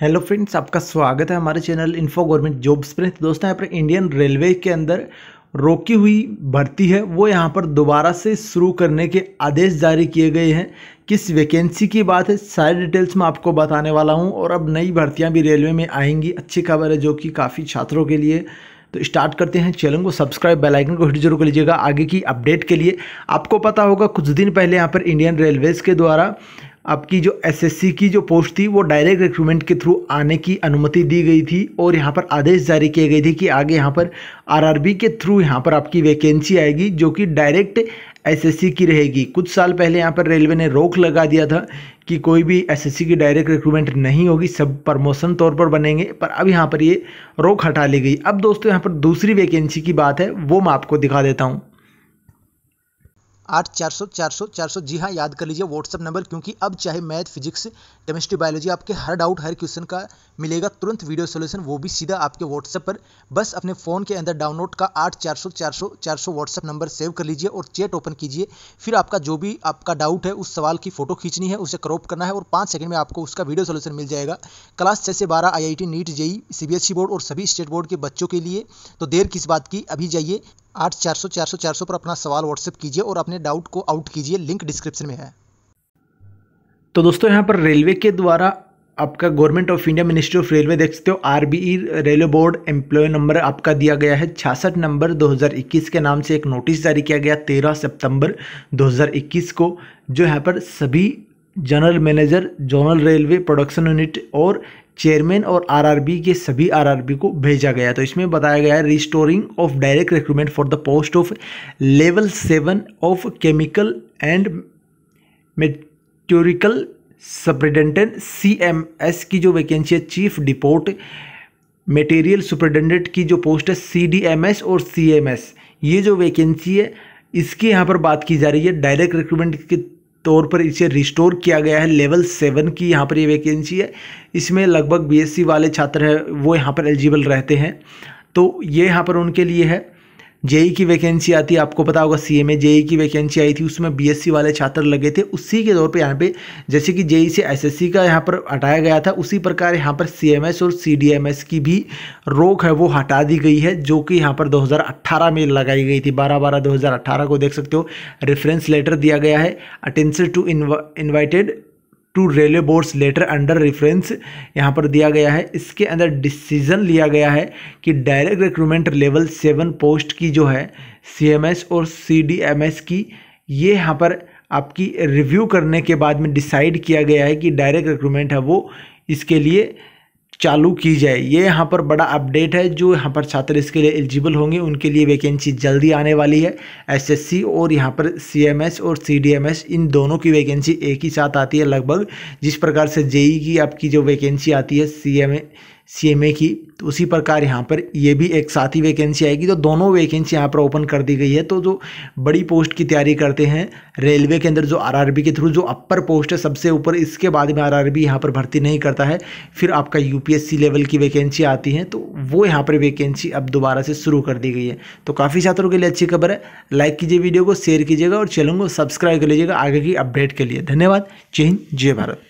hello friends आपका स्वागत है हमारे चैनल इन्फो गवर्नमेंट जॉब्स पर दोस्तों यहाँ पर इंडियन रेलवे के अंदर रोकी हुई भर्ती है वो यहाँ पर दोबारा से शुरू करने के आदेश जारी किए गए हैं किस वैकेंसी की बात है सारी डिटेल्स मैं आपको बताने वाला हूँ और अब नई भर्तियाँ भी रेलवे में आएंगी अच्छी खबर है जो कि काफ़ी छात्रों के लिए तो स्टार्ट करते हैं चैनल को सब्सक्राइब बेल आइकन को हिट जरूर कर लीजिएगा आगे की अपडेट के लिए आपको पता होगा कुछ दिन पहले यहाँ पर इंडियन रेलवेज़ के द्वारा आपकी जो एसएससी की जो पोस्ट थी वो डायरेक्ट रिक्रूटमेंट के थ्रू आने की अनुमति दी गई थी और यहाँ पर आदेश जारी किए गए थे कि आगे यहाँ पर आरआरबी के थ्रू यहाँ पर आपकी वैकेंसी आएगी जो कि डायरेक्ट एसएससी की रहेगी कुछ साल पहले यहाँ पर रेलवे ने रोक लगा दिया था कि कोई भी एसएससी की डायरेक्ट रिक्रूटमेंट नहीं होगी सब प्रमोशन तौर पर बनेंगे पर अब यहाँ पर ये रोक हटा ली गई अब दोस्तों यहाँ पर दूसरी वैकेंसी की बात है वो मैं आपको दिखा देता हूँ आठ चार सौ चार सौ चार सौ जी हाँ याद कर लीजिए व्हाट्सअप नंबर क्योंकि अब चाहे मैथ फिजिक्स केमिस्ट्री बायोलॉजी आपके हर डाउट हर क्वेश्चन का मिलेगा तुरंत वीडियो सोल्यूशन वो भी सीधा आपके व्हाट्सअप पर बस अपने फ़ोन के अंदर डाउनलोड का आठ चार सौ चार सौ चार सौ व्हाट्सअप नंबर सेव कर लीजिए और चैट ओपन कीजिए फिर आपका जो भी आपका डाउट है उस सवाल की फ़ोटो खींचनी है उसे क्रॉप करना है और पाँच सेकंड में आपको उसका वीडियो सोल्यूशन मिल जाएगा क्लास छः से बारह I I T NEET JEE C B S E board और सभी स्टेट बोर्ड के बच्चों के लिए तो देर किस बात की अभी जाइए आठ चार सौ चार सौ चार सौ पर अपना सवाल व्हाट्सएप कीजिए और अपने डाउट को आउट कीजिए लिंक डिस्क्रिप्शन में है तो दोस्तों यहाँ पर रेलवे के द्वारा आपका government of India ministry of railway देख सकते हो R railway board employ number आपका दिया गया है छियासठ नंबर 2021 के नाम से एक नोटिस जारी किया गया 13 सितंबर 2021 को जो यहाँ पर सभी general manager zonal railway production unit और चेयरमैन और आरआरबी के सभी आरआरबी को भेजा गया तो इसमें बताया गया है restoring of direct recruitment for the post of level seven of chemical and metallurgical superintendent C M S की जो वैकेंसी है चीफ डिपोर्ट मटेरियल सुप्रिटेंडेंट की जो पोस्ट है सी डी एम एस और सी एम एस ये जो वैकेंसी है इसकी यहाँ पर बात की जा रही है डायरेक्ट रिक्रूटमेंट के तौर पर इसे रिस्टोर किया गया है लेवल सेवन की यहाँ पर ये वैकेंसी है इसमें लगभग बीएससी वाले छात्र हैं वो यहाँ पर एलिजिबल रहते हैं तो ये यहाँ पर उनके लिए है जेई की वैकेंसी आती है आपको पता होगा सी एम जेई की वैकेंसी आई थी उसमें बीएससी वाले छात्र लगे थे उसी के तौर पे यहाँ पे जैसे कि जेई से एसएससी का यहाँ पर हटाया गया था उसी प्रकार यहाँ पर सीएमएस और सीडीएमएस की भी रोक है वो हटा दी गई है जो कि यहाँ पर 2018 में लगाई गई थी बारह बारह दो को देख सकते हो रेफरेंस लेटर दिया गया है अटेंसर to invited to railway boards letter under reference यहाँ पर दिया गया है इसके अंदर डिसीजन लिया गया है कि direct recruitment level seven post की जो है सीएमएस और सीडीएमएस की ये यहाँ पर आपकी रिव्यू करने के बाद में डिसाइड किया गया है कि डायरेक्ट रिक्रूटमेंट है वो इसके लिए चालू की जाए ये यहाँ पर बड़ा अपडेट है जो यहाँ पर छात्र इसके लिए एलिजिबल होंगे उनके लिए वैकेंसी जल्दी आने वाली है एसएससी और यहाँ पर सीएमएस और सीडीएमएस इन दोनों की वैकेंसी एक ही साथ आती है लगभग जिस प्रकार से जेई e की आपकी जो वैकेंसी आती है सी सीएमए की तो उसी प्रकार यहाँ पर ये भी एक साथ ही वैकेंसी आएगी तो दोनों वैकेंसी यहाँ पर ओपन कर दी गई है तो जो बड़ी पोस्ट की तैयारी करते हैं रेलवे के अंदर जो आरआरबी के थ्रू जो अपर पोस्ट है सबसे ऊपर इसके बाद में आरआरबी यहाँ पर भर्ती नहीं करता है फिर आपका यूपीएससी लेवल की वैकेंसी आती है तो वो यहाँ पर वैकेंसी अब दोबारा से शुरू कर दी गई है तो काफ़ी छात्रों के लिए अच्छी खबर है लाइक कीजिए वीडियो को शेयर कीजिएगा और चैनल को सब्सक्राइब कर लीजिएगा आगे की अपडेट के लिए धन्यवाद जय हिंद जय भारत